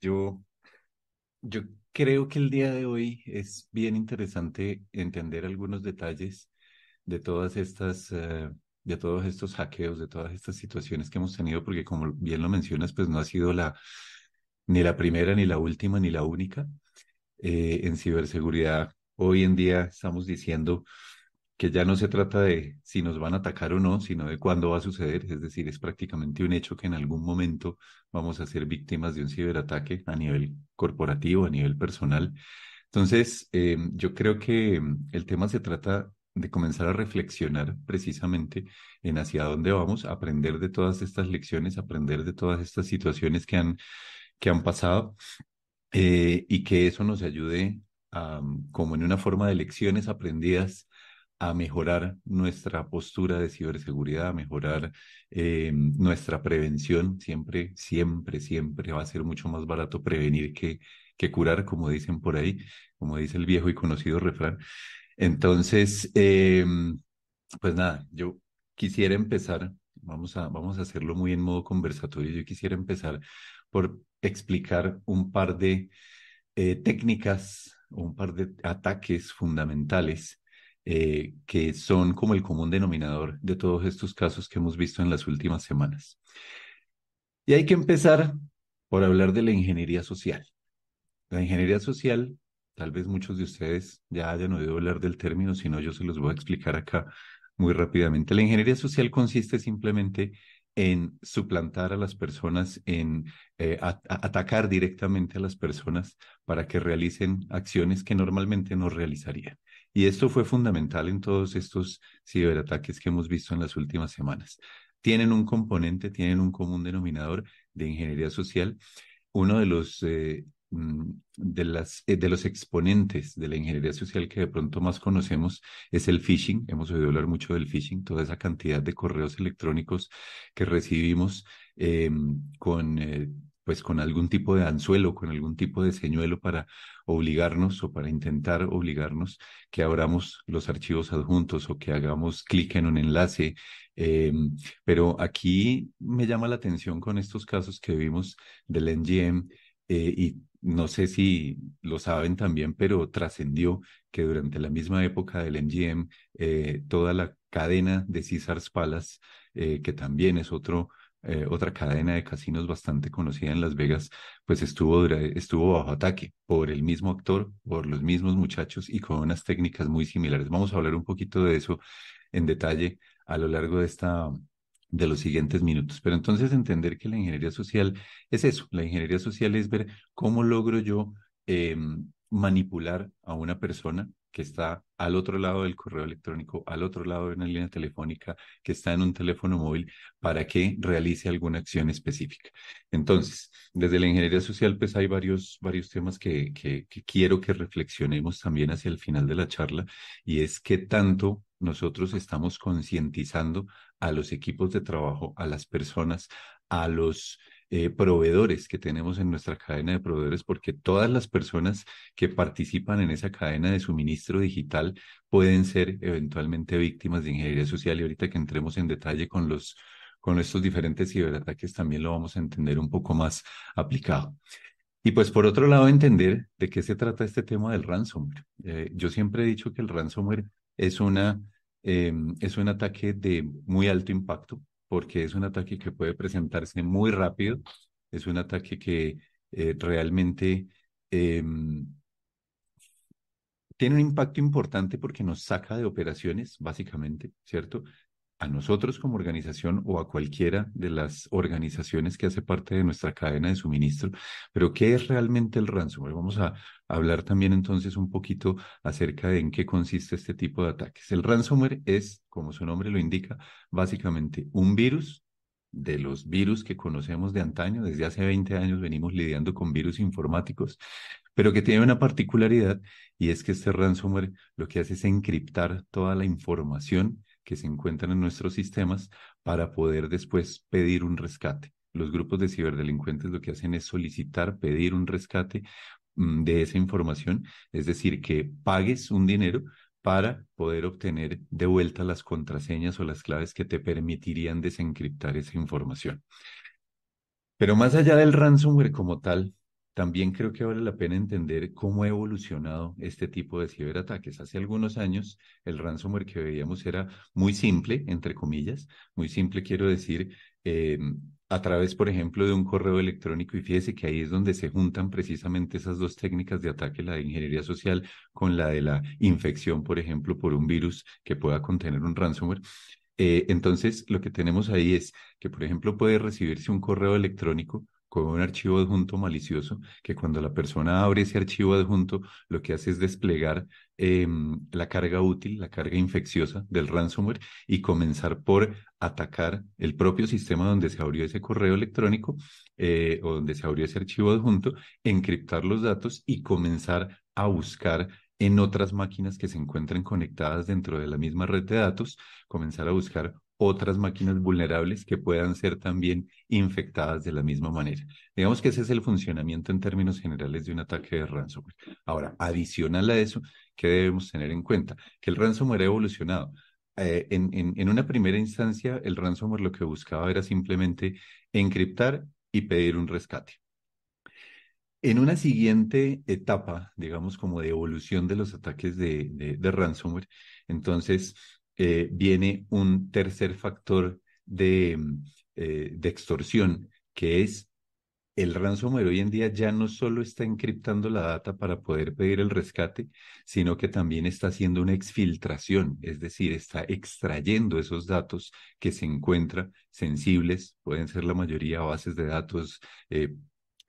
Yo, creo que el día de hoy es bien interesante entender algunos detalles de todas estas, eh, de todos estos hackeos, de todas estas situaciones que hemos tenido, porque como bien lo mencionas, pues no ha sido la ni la primera, ni la última, ni la única. Eh, en ciberseguridad, hoy en día estamos diciendo que ya no se trata de si nos van a atacar o no, sino de cuándo va a suceder, es decir, es prácticamente un hecho que en algún momento vamos a ser víctimas de un ciberataque a nivel corporativo, a nivel personal. Entonces, eh, yo creo que mm, el tema se trata de comenzar a reflexionar precisamente en hacia dónde vamos, aprender de todas estas lecciones, aprender de todas estas situaciones que han, que han pasado eh, y que eso nos ayude a, mm, como en una forma de lecciones aprendidas, a mejorar nuestra postura de ciberseguridad, a mejorar eh, nuestra prevención. Siempre, siempre, siempre va a ser mucho más barato prevenir que, que curar, como dicen por ahí, como dice el viejo y conocido refrán. Entonces, eh, pues nada, yo quisiera empezar, vamos a, vamos a hacerlo muy en modo conversatorio, yo quisiera empezar por explicar un par de eh, técnicas, un par de ataques fundamentales eh, que son como el común denominador de todos estos casos que hemos visto en las últimas semanas. Y hay que empezar por hablar de la ingeniería social. La ingeniería social, tal vez muchos de ustedes ya hayan oído hablar del término, sino yo se los voy a explicar acá muy rápidamente. La ingeniería social consiste simplemente en suplantar a las personas, en eh, atacar directamente a las personas para que realicen acciones que normalmente no realizarían. Y esto fue fundamental en todos estos ciberataques que hemos visto en las últimas semanas. Tienen un componente, tienen un común denominador de ingeniería social. Uno de los, eh, mm, de, las, eh, de los exponentes de la ingeniería social que de pronto más conocemos es el phishing. Hemos oído hablar mucho del phishing, toda esa cantidad de correos electrónicos que recibimos em, con eh, pues con algún tipo de anzuelo, con algún tipo de señuelo para obligarnos o para intentar obligarnos que abramos los archivos adjuntos o que hagamos clic en un enlace. Em, pero aquí me llama la atención con estos casos que vimos del NGM eh, y no sé si lo saben también, pero trascendió que durante la misma época del NGM, eh, toda la cadena de César Spalas eh, que también es otro eh, otra cadena de casinos bastante conocida en Las Vegas, pues estuvo, estuvo bajo ataque por el mismo actor, por los mismos muchachos y con unas técnicas muy similares. Vamos a hablar un poquito de eso en detalle a lo largo de esta de los siguientes minutos. Pero entonces entender que la ingeniería social es eso, la ingeniería social es ver cómo logro yo em, manipular a una persona que está al otro lado del correo electrónico, al otro lado de una línea telefónica, que está en un teléfono móvil, para que realice alguna acción específica. Entonces, desde la ingeniería social, pues hay varios, varios temas que, que quiero que reflexionemos también hacia el final de la charla, y es qué tanto nosotros estamos concientizando a los equipos de trabajo, a las personas, a los eh, proveedores que tenemos en nuestra cadena de proveedores, porque todas las personas que participan en esa cadena de suministro digital pueden ser eventualmente víctimas de ingeniería social. Y ahorita que entremos en detalle con los con estos diferentes ciberataques también lo vamos a entender un poco más aplicado. Y pues por otro lado, entender de qué se trata este tema del ransomware. Eh, yo siempre he dicho que el ransomware es, una, em, es un ataque de muy alto impacto, porque es un ataque que puede presentarse muy rápido, es un ataque que eh, realmente em, tiene un impacto importante porque nos saca de operaciones, básicamente, ¿cierto? a nosotros como organización o a cualquiera de las organizaciones que hace parte de nuestra cadena de suministro. Pero, ¿qué es realmente el ransomware? Vamos a hablar también entonces un poquito acerca de en qué consiste este tipo de ataques. El ransomware es, como su nombre lo indica, básicamente un virus de los virus que conocemos de antaño, desde hace 20 años venimos lidiando con virus informáticos, pero que tiene una particularidad y es que este ransomware lo que hace es encriptar toda la información que se encuentran en nuestros sistemas para poder después pedir un rescate. Los grupos de ciberdelincuentes lo que hacen es solicitar, pedir un rescate mm, de esa información, es decir, que pagues un dinero para poder obtener de vuelta las contraseñas o las claves que te permitirían desencriptar esa información. Pero más allá del ransomware como tal, también creo que vale la pena entender cómo ha evolucionado este tipo de ciberataques. Hace algunos años el ransomware que veíamos era muy simple, entre comillas, muy simple quiero decir, eh, a través, por ejemplo, de un correo electrónico y fíjese que ahí es donde se juntan precisamente esas dos técnicas de ataque, la de ingeniería social con la de la infección, por ejemplo, por un virus que pueda contener un ransomware. Eh, entonces, lo que tenemos ahí es que, por ejemplo, puede recibirse un correo electrónico con un archivo adjunto malicioso, que cuando la persona abre ese archivo adjunto, lo que hace es desplegar em, la carga útil, la carga infecciosa del ransomware y comenzar por atacar el propio sistema donde se abrió ese correo electrónico eh, o donde se abrió ese archivo adjunto, encriptar los datos y comenzar a buscar en otras máquinas que se encuentren conectadas dentro de la misma red de datos, comenzar a buscar otras máquinas vulnerables que puedan ser también infectadas de la misma manera. Digamos que ese es el funcionamiento en términos generales de un ataque de ransomware. Ahora, adicional a eso, ¿qué debemos tener en cuenta? Que el ransomware ha evolucionado. Eh, en, en, una primera instancia, el ransomware lo que buscaba era simplemente encriptar y pedir un rescate. En una siguiente etapa, digamos como de evolución de los ataques de, de ransomware, entonces eh, viene un tercer factor mm, eh, de, extorsión, que es el ransomware hoy en día ya no solo está encriptando la data para poder pedir el rescate, sino que también está haciendo una exfiltración, es decir, está extrayendo esos datos que se encuentran sensibles, pueden ser la mayoría bases de datos, eh,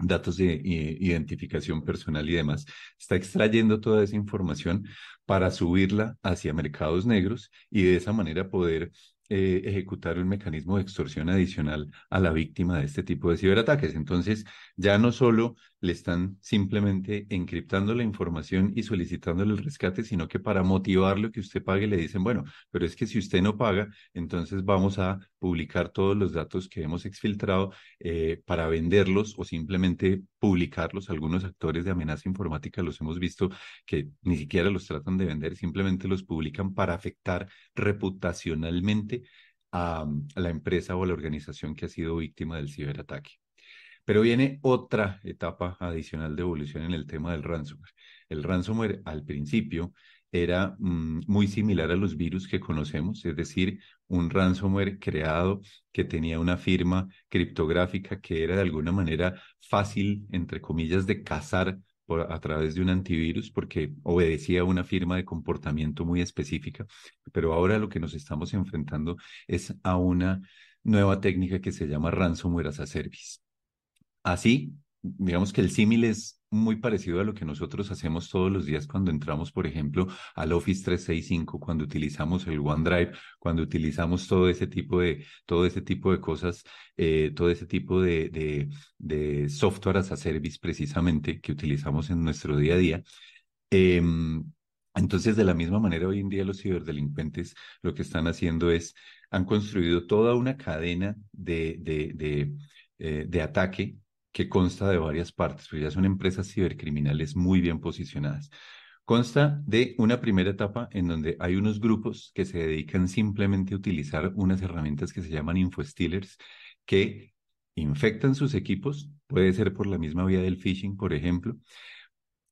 datos de identificación personal y demás. Está extrayendo toda esa información para subirla hacia mercados negros y de esa manera poder eh, ejecutar un mecanismo de extorsión adicional a la víctima de este tipo de ciberataques. Entonces, ya no solo le están simplemente encriptando la información y solicitando el rescate, sino que para motivarlo que usted pague le dicen, bueno, pero es que si usted no paga, entonces vamos a publicar todos los datos que hemos exfiltrado eh, para venderlos o simplemente publicarlos. Algunos actores de amenaza informática los hemos visto que ni siquiera los tratan de vender, simplemente los publican para afectar reputacionalmente a, a la empresa o a la organización que ha sido víctima del ciberataque. Pero viene otra etapa adicional de evolución en el tema del ransomware. El ransomware al principio era mm, muy similar a los virus que conocemos, es decir, un ransomware creado que tenía una firma criptográfica que era de alguna manera fácil, entre comillas, de cazar a través de un antivirus porque obedecía a una firma de comportamiento muy específica. Pero ahora lo que nos estamos enfrentando es a una nueva técnica que se llama ransomware as a service. Así, digamos que el símil es muy parecido a lo que nosotros hacemos todos los días cuando entramos, por ejemplo, al Office 365, cuando utilizamos el OneDrive, cuando utilizamos todo ese tipo de, todo ese tipo de cosas, eh, todo ese tipo de, de, software as a service precisamente que utilizamos en nuestro día a día. Em, entonces, de la misma manera, hoy en día los ciberdelincuentes lo que están haciendo es, han construido toda una cadena de, de, de eh, ataque que consta de varias partes, pero pues ya son empresas cibercriminales muy bien posicionadas. Consta de una primera etapa en donde hay unos grupos que se dedican simplemente a utilizar unas herramientas que se llaman infostealers, que infectan sus equipos, puede ser por la misma vía del phishing, por ejemplo,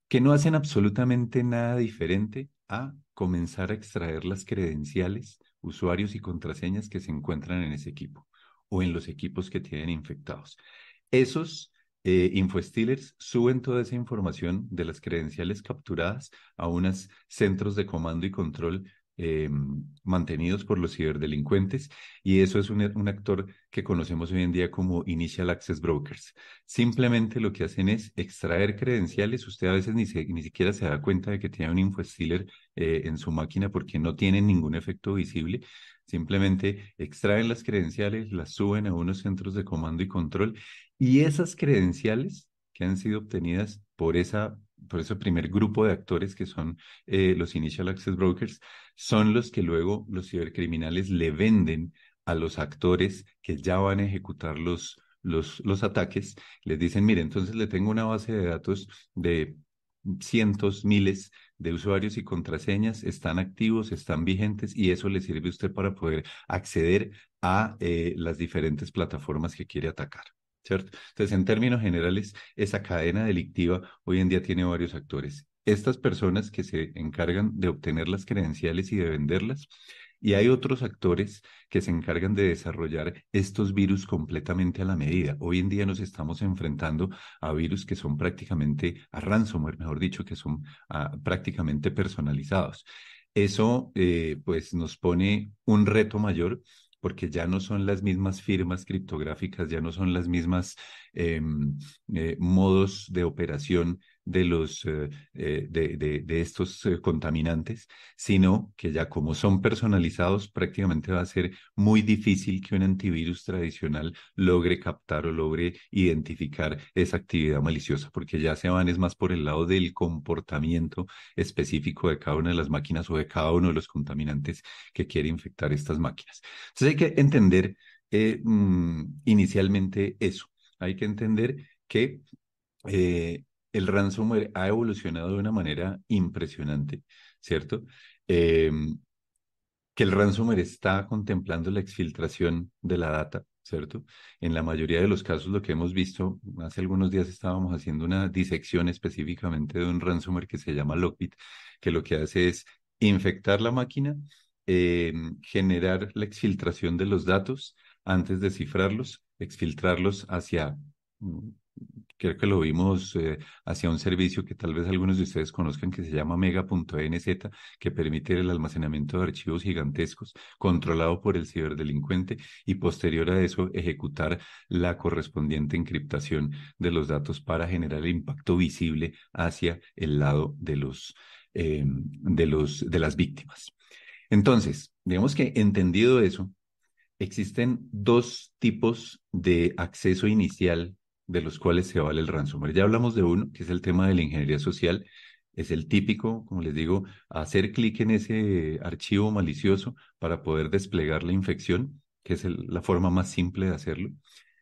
que no hacen absolutamente nada diferente a comenzar a extraer las credenciales, usuarios y contraseñas que se encuentran en ese equipo o en los equipos que tienen infectados. Esos eh, InfoStealers suben toda esa información de las credenciales capturadas a unos centros de comando y control Em, mantenidos por los ciberdelincuentes y eso es un, actor que conocemos hoy en día como Initial Access Brokers. Simplemente lo que hacen es extraer credenciales, usted a veces ni, ni siquiera se da cuenta de que tiene un infostealer eh, en su máquina porque no tiene ningún efecto visible, simplemente extraen las credenciales, las suben a unos centros de comando y control y esas credenciales que han sido obtenidas por esa por eso el primer grupo de actores que son eh, los Initial Access Brokers, son los que luego los cibercriminales le venden a los actores que ya van a ejecutar los, los, ataques, les dicen, mire, entonces le tengo una base de datos de cientos, miles de usuarios y contraseñas están activos, están vigentes y eso le sirve a usted para poder acceder a eh, las diferentes plataformas que quiere atacar. Entonces, en términos generales, esa cadena delictiva hoy en día tiene varios actores. Estas personas que se encargan de obtener las credenciales y de venderlas, y hay otros actores que se encargan de desarrollar estos virus completamente a la medida. Hoy en día nos estamos enfrentando a virus que son prácticamente a ransomware, mejor dicho, que son ah, prácticamente personalizados. Eso eh, pues nos pone un reto mayor porque ya no son las mismas firmas criptográficas, ya no son las mismas em, eh, modos de operación de, los, eh, eh, de, estos eh, contaminantes, sino que ya como son personalizados, prácticamente va a ser muy difícil que un antivirus tradicional logre captar o logre identificar esa actividad maliciosa, porque ya se van es más por el lado del comportamiento específico de cada una de las máquinas o de cada uno de los contaminantes que quiere infectar estas máquinas. Entonces hay que entender mm, inicialmente eso. Hay que entender que el ransomware ha evolucionado de una manera impresionante, ¿cierto? Em, que el ransomware está contemplando la exfiltración de la data, ¿cierto? En la mayoría de los casos lo que hemos visto, hace algunos días estábamos haciendo una disección específicamente de un ransomware que se llama Lockbit, que lo que hace es infectar la máquina, em, generar la exfiltración de los datos antes de cifrarlos, exfiltrarlos hacia mm, creo que lo vimos eh, hacia un servicio que tal vez algunos de ustedes conozcan que se llama mega.nz, que permite el almacenamiento de archivos gigantescos controlado por el ciberdelincuente y posterior a eso ejecutar la correspondiente encriptación de los datos para generar el impacto visible hacia el lado de, los, em, de, los, de las víctimas. Entonces, digamos que entendido eso, existen dos tipos de acceso inicial de los cuales se vale el ransomware. Ya hablamos de uno, que es el tema de la ingeniería social. Es el típico, como les digo, hacer clic en ese archivo malicioso para poder desplegar la infección, que es la forma más simple de hacerlo.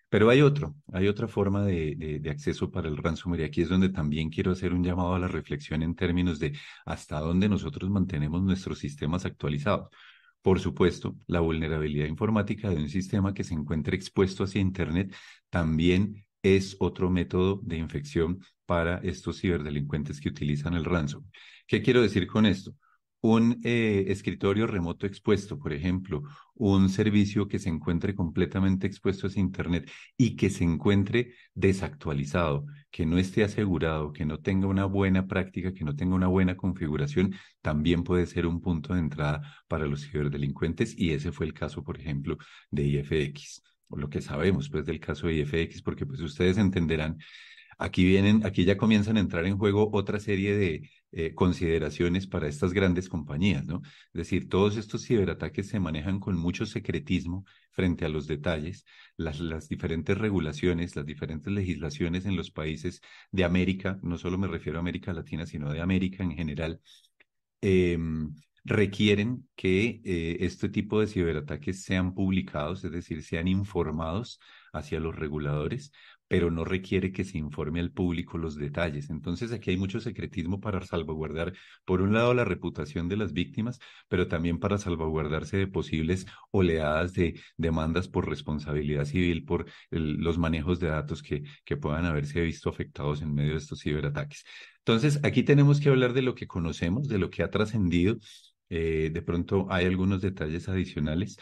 Pero hay otro, hay otra forma de, acceso para el ransomware. Y aquí es donde también quiero hacer un llamado a la reflexión en términos de hasta dónde nosotros mantenemos nuestros sistemas actualizados. Por supuesto, la vulnerabilidad informática de un sistema que se encuentre expuesto hacia Internet también es otro método de infección para estos ciberdelincuentes que utilizan el ransom. ¿Qué quiero decir con esto? Un eh, escritorio remoto expuesto, por ejemplo, un servicio que se encuentre completamente expuesto a ese Internet y que se encuentre desactualizado, que no esté asegurado, que no tenga una buena práctica, que no tenga una buena configuración, también puede ser un punto de entrada para los ciberdelincuentes y ese fue el caso, por ejemplo, de IFX lo que sabemos pues del caso de IFX, porque pues ustedes entenderán, aquí vienen, aquí ya comienzan a entrar en juego otra serie de eh, consideraciones para estas grandes compañías, ¿no? Es decir, todos estos ciberataques se manejan con mucho secretismo frente a los detalles, las, las diferentes regulaciones, las diferentes legislaciones en los países de América, no solo me refiero a América Latina, sino de América en general. Em, requieren que eh, este tipo de ciberataques sean publicados, es decir, sean informados hacia los reguladores, pero no requiere que se informe al público los detalles. Entonces aquí hay mucho secretismo para salvaguardar, por un lado, la reputación de las víctimas, pero también para salvaguardarse de posibles oleadas de demandas por responsabilidad civil, por los manejos de datos que, que puedan haberse visto afectados en medio de estos ciberataques. Entonces, aquí tenemos que hablar de lo que conocemos, de lo que ha trascendido eh, de pronto hay algunos detalles adicionales,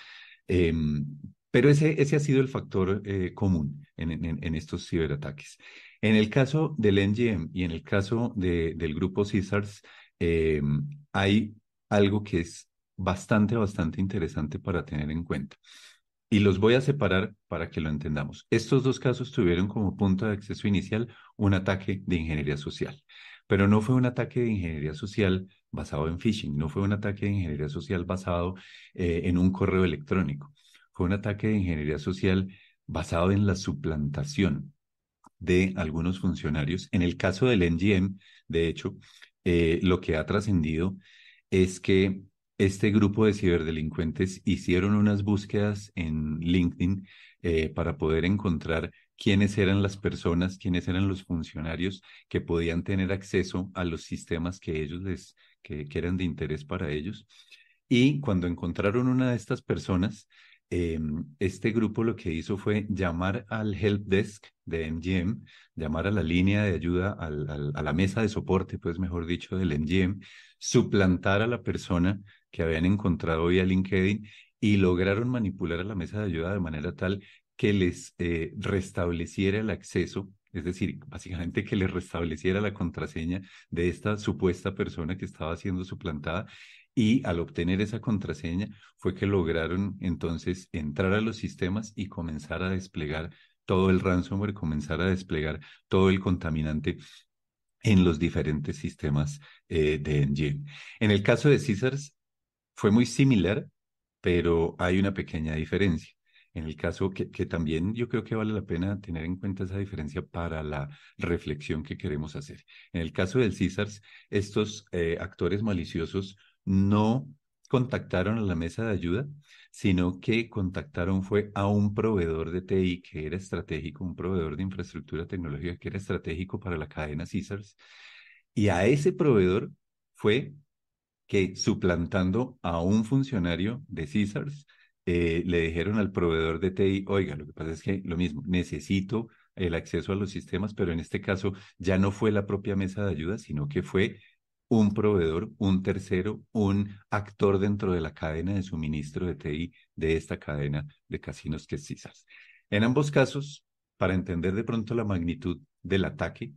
em, pero ese, ese ha sido el factor eh, común en, estos ciberataques. En el caso del NGM y en el caso del grupo CISARS, em, hay algo que es bastante, bastante interesante para tener en cuenta. Y los voy a separar para que lo entendamos. Estos dos casos tuvieron como punto de acceso inicial un ataque de ingeniería social, pero no fue un ataque de ingeniería social basado en phishing, no fue un ataque de ingeniería social basado eh, en un correo electrónico, fue un ataque de ingeniería social basado en la suplantación de algunos funcionarios. En el caso del NGM, de hecho, eh, lo que ha trascendido es que este grupo de ciberdelincuentes hicieron unas búsquedas en LinkedIn eh, para poder encontrar quiénes eran las personas, quiénes eran los funcionarios que podían tener acceso a los sistemas que ellos les, que, eran de interés para ellos. Y cuando encontraron una de estas personas, em, este grupo lo que hizo fue llamar al help desk de MGM, llamar a la línea de ayuda, a la mesa de soporte, pues mejor dicho, del MGM, suplantar a la persona que habían encontrado vía LinkedIn y lograron manipular a la mesa de ayuda de manera tal que les eh, restableciera el acceso, es decir, básicamente que les restableciera la contraseña de esta supuesta persona que estaba siendo suplantada. Y al obtener esa contraseña fue que lograron entonces entrar a los sistemas y comenzar a desplegar todo el ransomware, comenzar a desplegar todo el contaminante en los diferentes sistemas eh, de Engine. En el caso de Caesars fue muy similar, pero hay una pequeña diferencia en el caso que, también yo creo que vale la pena tener en cuenta esa diferencia para la reflexión que queremos hacer. En el caso del CISARS, estos eh, actores maliciosos no contactaron a la mesa de ayuda, sino que contactaron fue a un proveedor de TI que era estratégico, un proveedor de infraestructura tecnológica que era estratégico para la cadena CISARS, y a ese proveedor fue que suplantando a un funcionario de CISARS, eh, le dijeron al proveedor de TI, oiga, lo que pasa es que lo mismo, necesito el acceso a los sistemas, pero en este caso ya no fue la propia mesa de ayuda, sino que fue un proveedor, un tercero, un actor dentro de la cadena de suministro de TI de esta cadena de casinos que es En ambos casos, para entender de pronto la magnitud del ataque,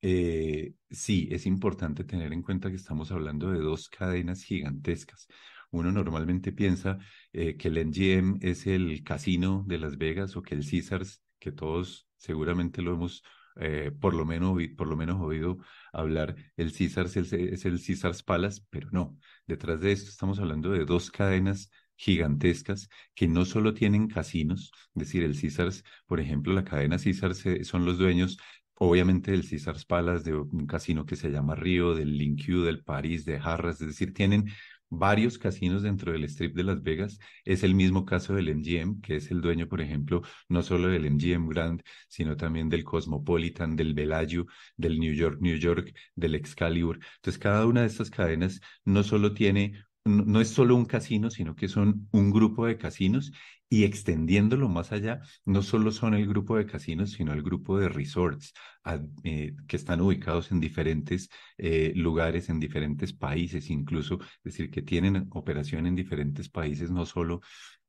eh, sí, es importante tener en cuenta que estamos hablando de dos cadenas gigantescas. Uno normalmente piensa eh, que el MGM es el casino de Las Vegas o que el Caesars, que todos seguramente lo hemos eh, por, lo menos, por lo menos oído hablar, el Caesars es, el Caesars Palace, pero no. Detrás de esto estamos hablando de dos cadenas gigantescas que no solo tienen casinos, es decir, el Caesars, por ejemplo, la cadena Caesars eh, son los dueños obviamente del Caesars Palace, de un casino que se llama Río, del Linkyu, del París, de jarras es decir, tienen varios casinos dentro del strip de Las Vegas. Es el mismo caso del MGM, que es el dueño, por ejemplo, no solo del MGM Grand, sino también del Cosmopolitan, del Bellagio, del New York, New York, del Excalibur. Entonces, cada una de estas cadenas no solo tiene no, es solo un casino, sino que son un grupo de casinos y extendiéndolo más allá, no solo son el grupo de casinos, sino el grupo de resorts ah, eh, que están ubicados en diferentes eh, lugares, en diferentes países, incluso, es decir, que tienen operación en diferentes países, no solo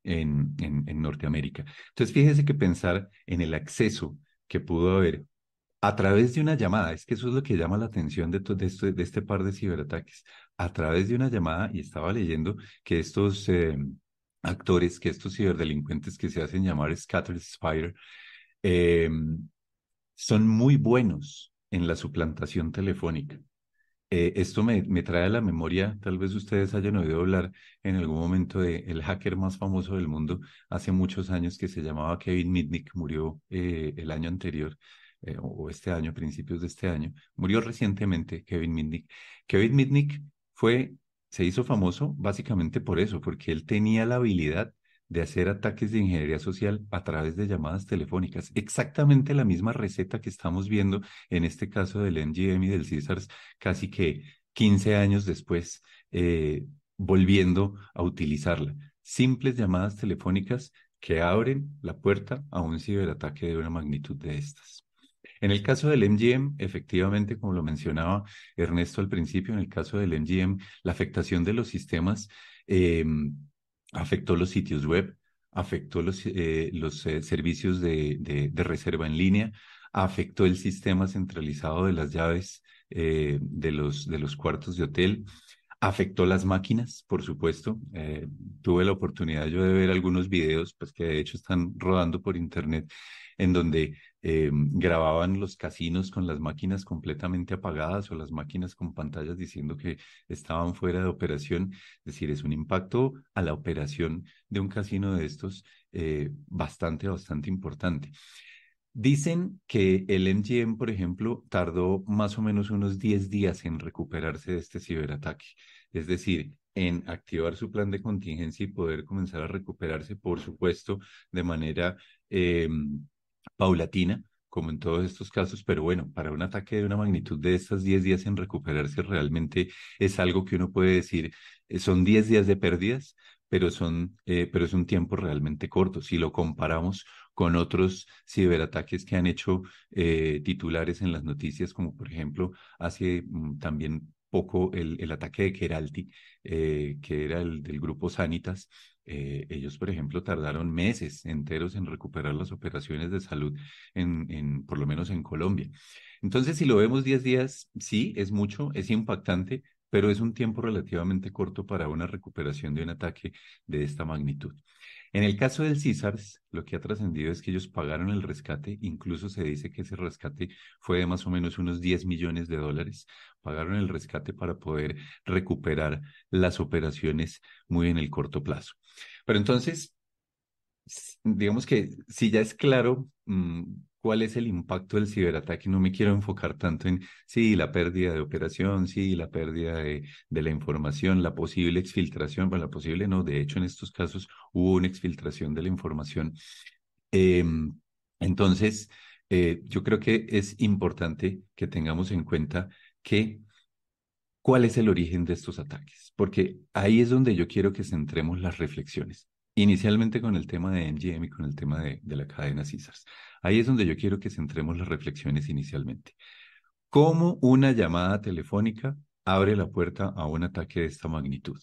en, en, Norteamérica. Entonces, fíjese que pensar en el acceso que pudo haber a través de una llamada, es que eso es lo que llama la atención de, de este par de ciberataques, a través de una llamada y estaba leyendo que estos eh, actores, que estos ciberdelincuentes que se hacen llamar Scatter Spire, eh, son muy buenos en la suplantación telefónica. Eh, esto me, trae a la memoria, tal vez ustedes hayan oído hablar en algún momento de el hacker más famoso del mundo hace muchos años que se llamaba Kevin Mitnick, murió el año anterior o este año, principios de este año, murió recientemente Kevin Mitnick. Kevin Mitnick fue, se hizo famoso básicamente por eso, porque él tenía la habilidad de hacer ataques de ingeniería social a través de llamadas telefónicas. Exactamente la misma receta que estamos viendo en este caso del MGM y del CISARS, casi que 15 años después, eh, volviendo a utilizarla. Simples llamadas telefónicas que abren la puerta a un ciberataque de una magnitud de estas. En el caso del MGM, efectivamente, como lo mencionaba Ernesto al principio, en el caso del MGM, la afectación de los sistemas em, afectó los sitios web, afectó los, eh, los eh, servicios de, reserva en línea, afectó el sistema centralizado de las llaves eh, de, los, de los cuartos de hotel, afectó las máquinas, por supuesto. tuve la oportunidad yo de ver algunos videos, pues que de hecho están rodando por internet, en donde eh, grababan los casinos con las máquinas completamente apagadas o las máquinas con pantallas diciendo que estaban fuera de operación. Es decir, es un impacto a la operación de un casino de estos eh, bastante, bastante importante. Dicen que el MGM, por ejemplo, tardó más o menos unos 10 días en recuperarse de este ciberataque. Es decir, en activar su plan de contingencia y poder comenzar a recuperarse, por supuesto, de manera em, paulatina, como en todos estos casos, pero bueno, para un ataque de una magnitud de estas 10 días en recuperarse realmente es algo que uno puede decir, eh, son 10 días de pérdidas, pero, son, eh, pero es un tiempo realmente corto. Si lo comparamos con otros ciberataques que han hecho eh, titulares en las noticias, como por ejemplo hace mm, también poco el, ataque de Keralti, eh, que era el del grupo Sanitas. Eh, ellos, por ejemplo, tardaron meses enteros en recuperar las operaciones de salud, en, en, por lo menos en Colombia. Entonces, si lo vemos 10 días, sí, es mucho, es impactante, pero es un tiempo relativamente corto para una recuperación de un ataque de esta magnitud. En el caso del CISARS, lo que ha trascendido es que ellos pagaron el rescate, incluso se dice que ese rescate fue de más o menos unos 10 millones de dólares, pagaron el rescate para poder recuperar las operaciones muy en el corto plazo. Pero entonces, digamos que si ya es claro mm, cuál es el impacto del ciberataque. No me quiero enfocar tanto en, sí, la pérdida de operación, sí, la pérdida de, la información, la posible exfiltración, bueno, la posible no, de hecho en estos casos hubo una exfiltración de la información. Em, entonces, eh, yo creo que es importante que tengamos en cuenta que cuál es el origen de estos ataques, porque ahí es donde yo quiero que centremos las reflexiones. Inicialmente con el tema de MGM y con el tema de, la cadena CISARS. Ahí es donde yo quiero que centremos las reflexiones inicialmente. ¿Cómo una llamada telefónica abre la puerta a un ataque de esta magnitud?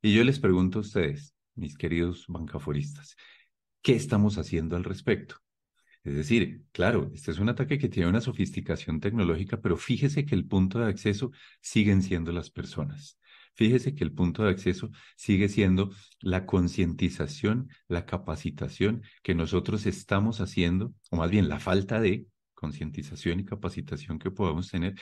Y yo les pregunto a ustedes, mis queridos bancaforistas, ¿qué estamos haciendo al respecto? Es decir, claro, este es un ataque que tiene una sofisticación tecnológica, pero fíjese que el punto de acceso siguen siendo las personas. Fíjese que el punto de acceso sigue siendo la concientización, la capacitación que nosotros estamos haciendo, o más bien la falta de concientización y capacitación que podamos tener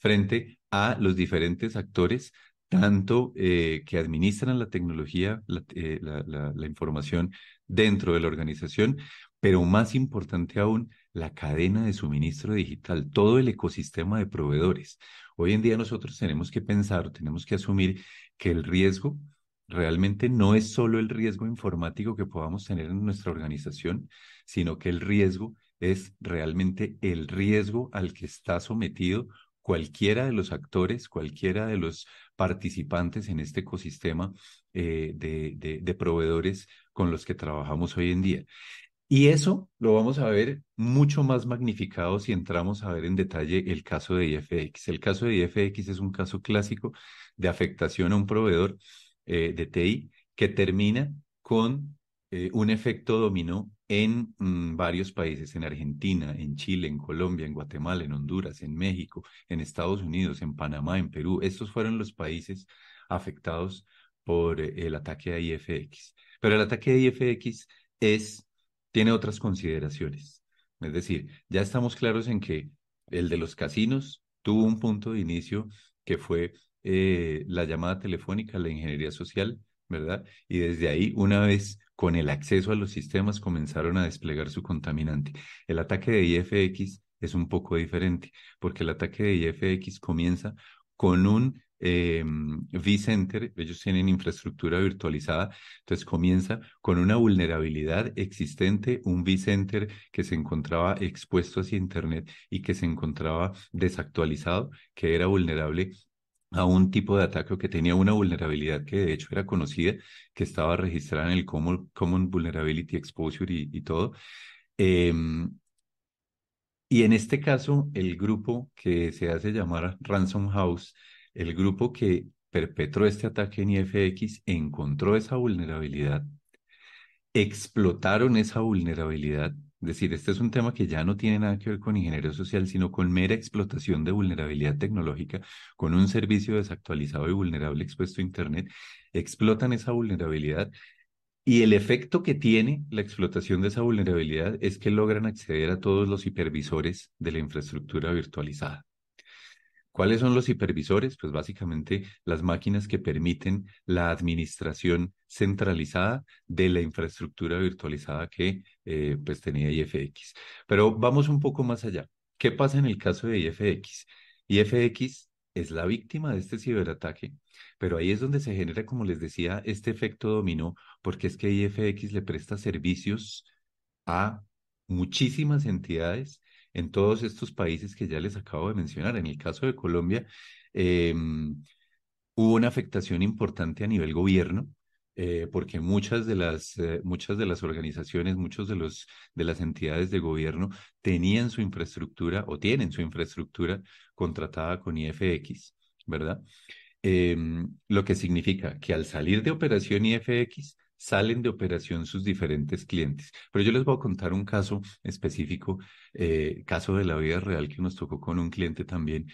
frente a los diferentes actores tanto eh, que administran la tecnología, eh, la, información dentro de la organización, pero más importante aún, la cadena de suministro digital, todo el ecosistema de proveedores. Hoy en día nosotros tenemos que pensar, tenemos que asumir que el riesgo realmente no es solo el riesgo informático que podamos tener en nuestra organización, sino que el riesgo es realmente el riesgo al que está sometido cualquiera de los actores, cualquiera de los participantes en este ecosistema eh, de proveedores con los que trabajamos hoy en día. Y eso lo vamos a ver mucho más magnificado si entramos a ver en detalle el caso de IFX. El caso de IFX es un caso clásico de afectación a un proveedor eh, de TI que termina con eh, un efecto dominó en mm, varios países, en Argentina, en Chile, en Colombia, en Guatemala, en Honduras, en México, en Estados Unidos, en Panamá, en Perú. Estos fueron los países afectados por eh, el ataque a IFX. Pero el ataque de IFX es tiene otras consideraciones. Es decir, ya estamos claros en que el de los casinos tuvo un punto de inicio que fue eh, la llamada telefónica, la ingeniería social, ¿verdad? Y desde ahí, una vez con el acceso a los sistemas, comenzaron a desplegar su contaminante. El ataque de IFX es un poco diferente, porque el ataque de IFX comienza con un eh, em, vCenter, ellos tienen infraestructura virtualizada, entonces comienza con una vulnerabilidad existente, un vCenter que se encontraba expuesto hacia Internet y que se encontraba desactualizado, que era vulnerable a un tipo de ataque que tenía una vulnerabilidad que de hecho era conocida, que estaba registrada en el Common, Vulnerability Exposure y, y todo. Eh, y en este caso, el grupo que se hace llamar Ransom House el grupo que perpetró este ataque en IFX encontró esa vulnerabilidad, explotaron esa vulnerabilidad. Es decir, este es un tema que ya no tiene nada que ver con ingeniería social, sino con mera explotación de vulnerabilidad tecnológica, con un servicio desactualizado y vulnerable expuesto a Internet. Explotan esa vulnerabilidad y el efecto que tiene la explotación de esa vulnerabilidad es que logran acceder a todos los hipervisores de la infraestructura virtualizada. ¿Cuáles son los hipervisores? Pues básicamente las máquinas que permiten la administración centralizada de la infraestructura virtualizada que eh, pues tenía IFX. Pero vamos un poco más allá. ¿Qué pasa en el caso de IFX? IFX es la víctima de este ciberataque, pero ahí es donde se genera, como les decía, este efecto dominó, porque es que IFX le presta servicios a muchísimas entidades en todos estos países que ya les acabo de mencionar. En el caso de Colombia, em, hubo una afectación importante a nivel gobierno. Eh, porque muchas de las organizaciones, eh, muchas de las organizaciones, muchos de los de las entidades de gobierno tenían su infraestructura o tienen su infraestructura contratada con IFX, ¿verdad? Em, lo que significa que al salir de operación IFX salen de operación sus diferentes clientes. Pero yo les voy a contar un caso específico, eh, caso de la vida real que nos tocó con un cliente también,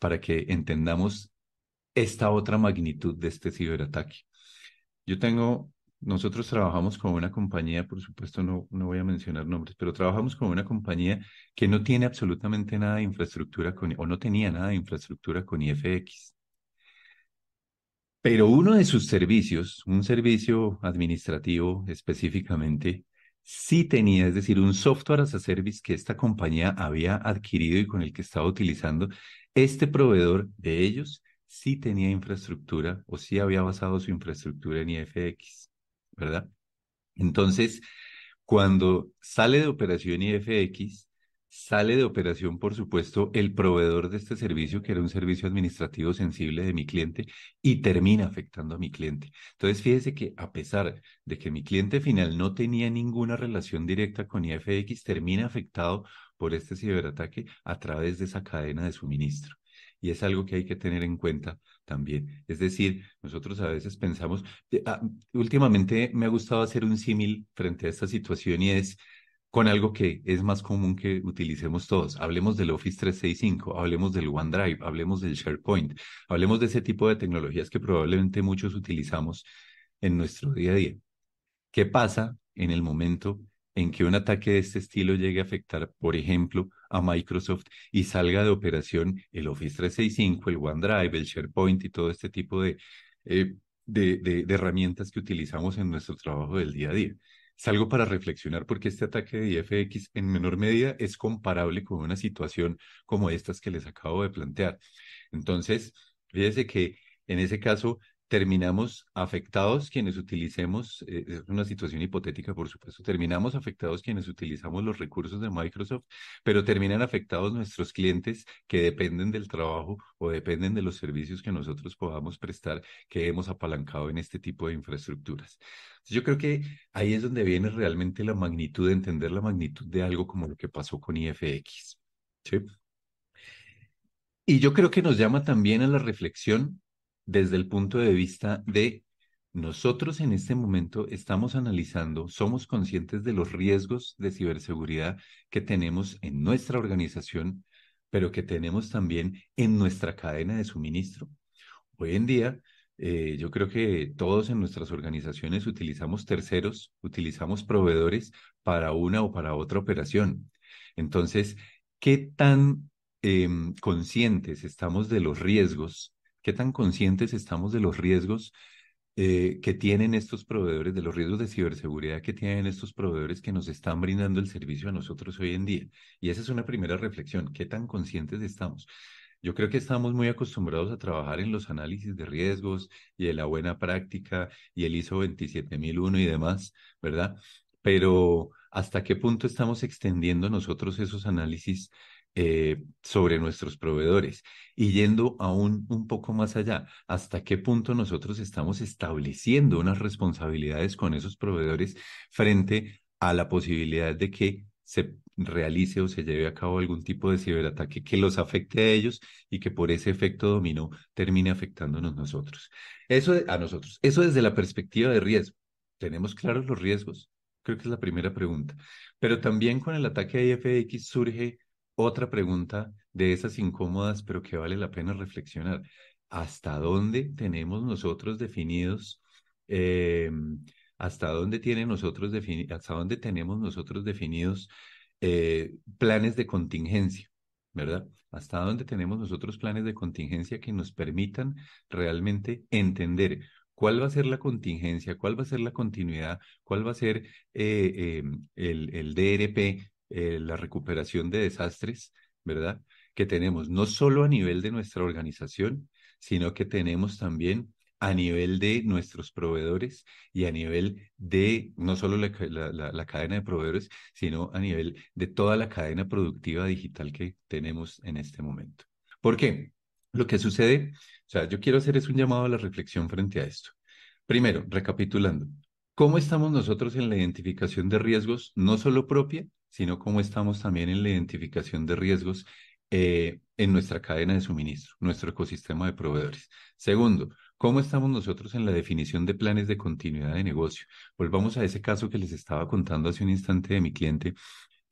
para que entendamos esta otra magnitud de este ciberataque. Yo tengo, nosotros trabajamos con una compañía, por supuesto no, no voy a mencionar nombres, pero trabajamos con una compañía que no tiene absolutamente nada de infraestructura con, o no tenía nada de infraestructura con IFX. Pero uno de sus servicios, un servicio administrativo específicamente, sí tenía, es decir, un software as a service que esta compañía había adquirido y con el que estaba utilizando, este proveedor de ellos sí tenía infraestructura o sí había basado su infraestructura en IFX, ¿verdad? Entonces, cuando sale de operación IFX, Sale de operación, por supuesto, el proveedor de este servicio, que era un servicio administrativo sensible de mi cliente, y termina afectando a mi cliente. Entonces, fíjese que a pesar de que mi cliente final no tenía ninguna relación directa con IFX, termina afectado por este ciberataque a través de esa cadena de suministro. Y es algo que hay que tener en cuenta también. Es decir, nosotros a veces pensamos, ah, últimamente me ha gustado hacer un símil frente a esta situación y es, con algo que es más común que utilicemos todos. Hablemos del Office 365, hablemos del OneDrive, hablemos del SharePoint, hablemos de ese tipo de tecnologías que probablemente muchos utilizamos en nuestro día a día. ¿Qué pasa en el momento en que un ataque de este estilo llegue a afectar, por ejemplo, a Microsoft y salga de operación el Office 365, el OneDrive, el SharePoint y todo este tipo eh, de, de herramientas que utilizamos en nuestro trabajo del día a día? Salgo para reflexionar porque este ataque de IFX en menor medida es comparable con una situación como estas que les acabo de plantear. Entonces, fíjense que en ese caso terminamos afectados quienes utilicemos, eh, es una situación hipotética por supuesto, terminamos afectados quienes utilizamos los recursos de Microsoft, pero terminan afectados nuestros clientes que dependen del trabajo o dependen de los servicios que nosotros podamos prestar que hemos apalancado en este tipo de infraestructuras. Yo creo que ahí es donde viene realmente la magnitud, de entender la magnitud de algo como lo que pasó con IFX. ¿sí? Y yo creo que nos llama también a la reflexión desde el punto de vista de nosotros en este momento estamos analizando, somos conscientes de los riesgos de ciberseguridad que tenemos en nuestra organización, pero que tenemos también en nuestra cadena de suministro. Hoy en día, eh, yo creo que todos en nuestras organizaciones utilizamos terceros, utilizamos proveedores para una o para otra operación. Entonces, ¿qué tan em, conscientes estamos de los riesgos ¿Qué tan conscientes estamos de los riesgos eh, que tienen estos proveedores, de los riesgos de ciberseguridad que tienen estos proveedores que nos están brindando el servicio a nosotros hoy en día. Y esa es una primera reflexión, qué tan conscientes estamos. Yo creo que estamos muy acostumbrados a trabajar en los análisis de riesgos y de la buena práctica y el ISO 27001 y demás, ¿verdad? Pero hasta qué punto estamos extendiendo nosotros esos análisis eh, sobre nuestros proveedores y yendo aún un poco más allá, hasta qué punto nosotros estamos estableciendo unas responsabilidades con esos proveedores frente a la posibilidad de que se realice o se lleve a cabo algún tipo de ciberataque que los afecte a ellos y que por ese efecto dominó termine afectándonos nosotros. Eso a nosotros. Eso desde la perspectiva de riesgo. ¿Tenemos claros los riesgos? Creo que es la primera pregunta. Pero también con el ataque de IFX surge otra pregunta de esas incómodas, pero que vale la pena reflexionar. ¿Hasta dónde tenemos nosotros definidos? Em, ¿Hasta dónde tienen nosotros hasta dónde tenemos nosotros definidos eh, planes de contingencia? ¿Verdad? ¿Hasta dónde tenemos nosotros planes de contingencia que nos permitan realmente entender cuál va a ser la contingencia, cuál va a ser la continuidad, cuál va a ser eh, em, el, el, DRP eh, la recuperación de desastres, ¿verdad? Que tenemos no solo a nivel de nuestra organización, sino que tenemos también a nivel de nuestros proveedores y a nivel de no solo la, la, cadena de proveedores, sino a nivel de toda la cadena productiva digital que tenemos en este momento. ¿Por qué? Lo que sucede, o sea, yo quiero hacer es un llamado a la reflexión frente a esto. Primero, recapitulando, ¿cómo estamos nosotros en la identificación de riesgos, no solo propia, sino cómo estamos también en la identificación de riesgos eh, en nuestra cadena de suministro, nuestro ecosistema de proveedores. Segundo, ¿cómo estamos nosotros en la definición de planes de continuidad de negocio? Volvamos a ese caso que les estaba contando hace un instante de mi cliente.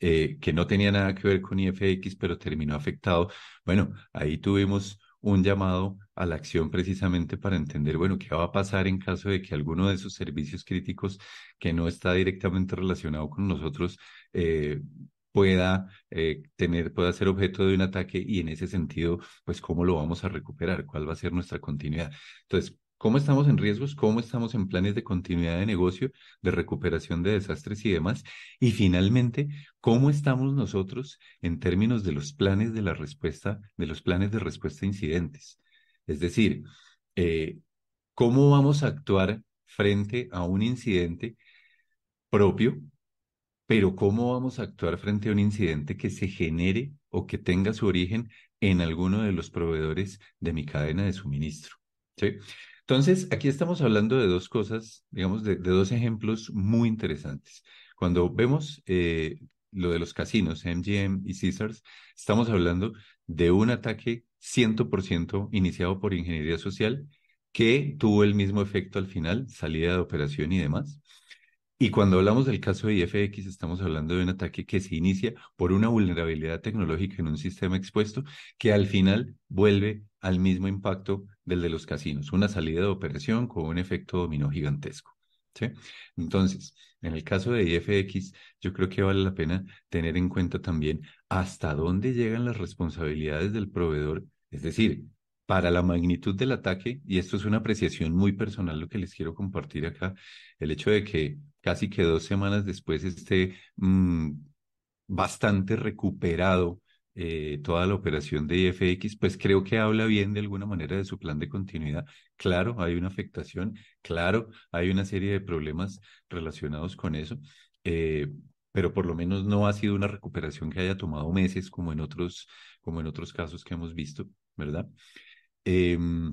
Eh, que no tenía nada que ver con IFX, pero terminó afectado. Bueno, ahí tuvimos un llamado a la acción precisamente para entender, bueno, qué va a pasar en caso de que alguno de esos servicios críticos que no está directamente relacionado con nosotros eh, pueda eh, tener, pueda ser objeto de un ataque y en ese sentido, pues cómo lo vamos a recuperar, cuál va a ser nuestra continuidad. Entonces, cómo estamos en riesgos, cómo estamos en planes de continuidad de negocio, de recuperación de desastres y demás, y finalmente, cómo estamos nosotros en términos de los planes de la respuesta, de los planes de respuesta a incidentes. Es decir, eh, cómo vamos a actuar frente a un incidente propio, pero cómo vamos a actuar frente a un incidente que se genere o que tenga su origen en alguno de los proveedores de mi cadena de suministro. ¿sí? Entonces, aquí estamos hablando de dos cosas, digamos, de, dos ejemplos muy interesantes. Cuando vemos eh, lo de los casinos, MGM y Caesars, estamos hablando de un ataque 100% iniciado por ingeniería social que tuvo el mismo efecto al final, salida de operación y demás. Y cuando hablamos del caso de IFX, estamos hablando de un ataque que se inicia por una vulnerabilidad tecnológica en un sistema expuesto que al final vuelve al mismo impacto del de los casinos, una salida de operación con un efecto dominó gigantesco. Entonces, en el caso de IFX, yo creo que vale la pena tener en cuenta también hasta dónde llegan las responsabilidades del proveedor, es decir, para la magnitud del ataque, y esto es una apreciación muy personal lo que les quiero compartir acá, el hecho de que casi que dos semanas después esté mm, bastante recuperado eh, toda la operación de IFX, pues creo que habla bien de alguna manera de su plan de continuidad. Claro, hay una afectación, claro, hay una serie de problemas relacionados con eso, eh, pero por lo menos no ha sido una recuperación que haya tomado meses como en otros, como en otros casos que hemos visto, ¿verdad? Em,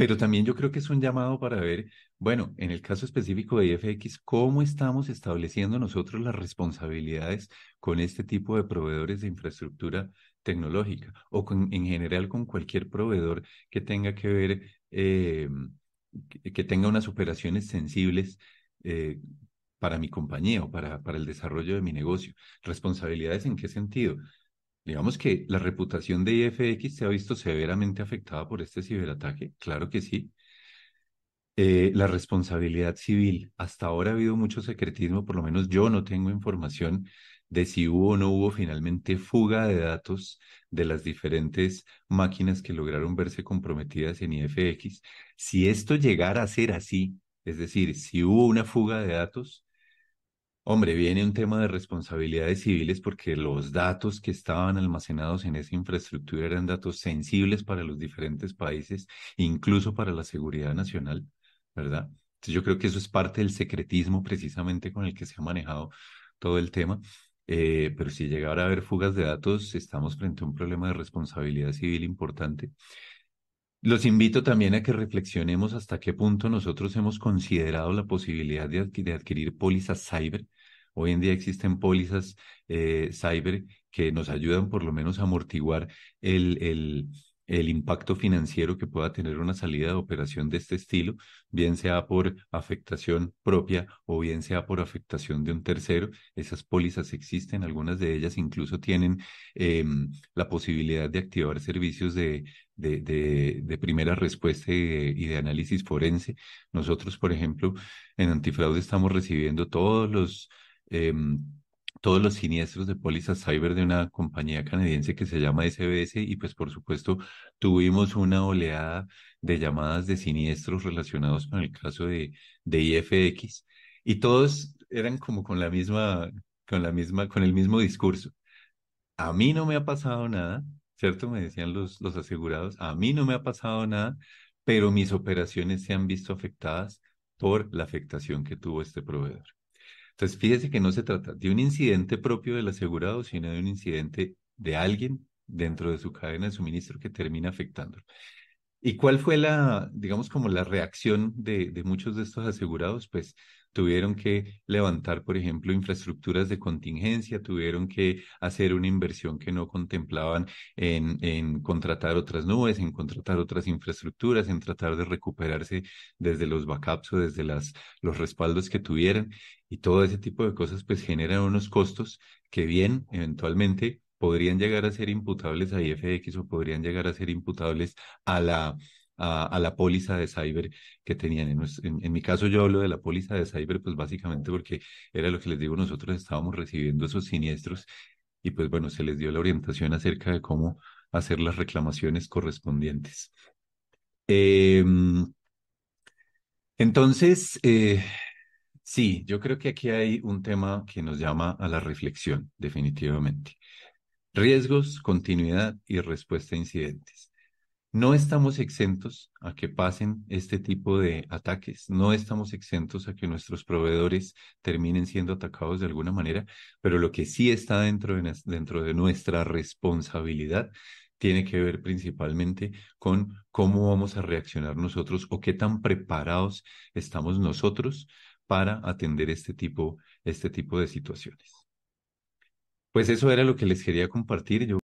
pero también yo creo que es un llamado para ver, bueno, en el caso específico de IFX, cómo estamos estableciendo nosotros las responsabilidades con este tipo de proveedores de infraestructura tecnológica o en general con cualquier proveedor que tenga que ver, eh, que tenga unas operaciones sensibles eh, para mi compañía o para, para el desarrollo de mi negocio. Responsabilidades en qué sentido? Digamos que la reputación de IFX se ha visto severamente afectada por este ciberataque, claro que sí. Eh, la responsabilidad civil. Hasta ahora ha habido mucho secretismo, por lo menos yo no tengo información de si hubo o no hubo finalmente fuga de datos de las diferentes máquinas que lograron verse comprometidas en IFX. Si esto llegara a ser así, es decir, si hubo una fuga de datos, Hombre, viene un tema de responsabilidades civiles porque los datos que estaban almacenados en esa infraestructura eran datos sensibles para los diferentes países, incluso para la seguridad nacional, ¿verdad? Entonces yo creo que eso es parte del secretismo precisamente con el que se ha manejado todo el tema. Eh, pero si llegara a haber fugas de datos, estamos frente a un problema de responsabilidad civil importante. Los invito también a que reflexionemos hasta qué punto nosotros hemos considerado la posibilidad de adquirir, pólizas cyber. Hoy en día existen pólizas eh, cyber que nos ayudan por lo menos a amortiguar el, impacto financiero que pueda tener una salida de operación de este estilo, bien sea por afectación propia o bien sea por afectación de un tercero. Esas pólizas existen, algunas de ellas incluso tienen em, la posibilidad de activar servicios de de, primera respuesta y de, análisis forense. Nosotros, por ejemplo, en antifraude estamos recibiendo todos los... Em, todos los siniestros de pólizas cyber de una compañía canadiense que se llama SBS y pues por supuesto tuvimos una oleada de llamadas de siniestros relacionados con el caso de, de IFX y todos eran como con la misma, con la misma, con el mismo discurso. A mí no me ha pasado nada, ¿cierto? Me decían los, los asegurados, a mí no me ha pasado nada, pero mis operaciones se han visto afectadas por la afectación que tuvo este proveedor. Entonces, fíjese que no se trata de un incidente propio del asegurado, sino de un incidente de alguien dentro de su cadena de suministro que termina afectándolo. ¿Y cuál fue la, digamos, como la reacción de, de muchos de estos asegurados? Pues tuvieron que levantar, por ejemplo, infraestructuras de contingencia, tuvieron que hacer una inversión que no contemplaban en, en contratar otras nubes, en contratar otras infraestructuras, en tratar de recuperarse desde los backups o desde las, los respaldos que tuvieran. Y todo ese tipo de cosas pues generan unos costos que bien, eventualmente podrían llegar a ser imputables a IFX o podrían llegar a ser imputables a la a, la póliza de cyber que tenían. En, mi caso yo hablo de la póliza de cyber, pues básicamente porque era lo que les digo, nosotros estábamos recibiendo esos siniestros y pues bueno, se les dio la orientación acerca de cómo hacer las reclamaciones correspondientes. Em, entonces, eh, sí, yo creo que aquí hay un tema que nos llama a la reflexión, definitivamente. Riesgos, continuidad y respuesta a incidentes. No estamos exentos a que pasen este tipo de ataques, no estamos exentos a que nuestros proveedores terminen siendo atacados de alguna manera, pero lo que sí está dentro de, nuestra responsabilidad tiene que ver principalmente con cómo vamos a reaccionar nosotros o qué tan preparados estamos nosotros para atender este tipo, este tipo de situaciones. Pues eso era lo que les quería compartir. Yo...